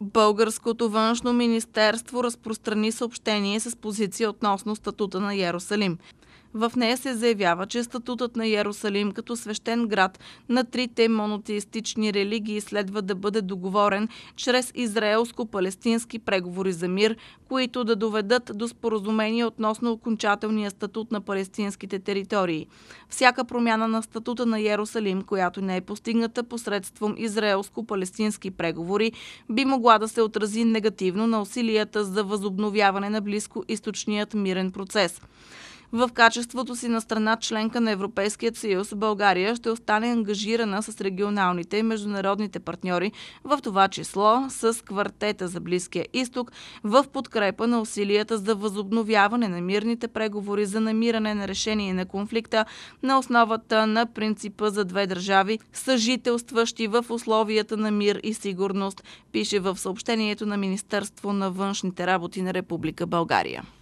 Българското външно министерство разпространи съобщение с позиция относно статута на Ярусалим. В нея се заявява, че статутът на Ярусалим като свещен град на трите монотеистични религии следва да бъде договорен чрез израелско-палестински преговори за мир, които да доведат до споразумение относно окончателния статут на палестинските територии. Всяка промяна на статута на Ярусалим, която не е постигната посредством израелско-палестински преговори, би могла да се отрази негативно на усилията за възобновяване на близко източният мирен процес. В качеството си на страна членка на Европейският съюз, България ще остане ангажирана с регионалните и международните партньори, в това число с квартета за Близкия изток, в подкрепа на усилията за възобновяване на мирните преговори за намиране на решение на конфликта на основата на принципа за две държави, съжителстващи в условията на мир и сигурност, пише в съобщението на Министерство на външните работи на Република България.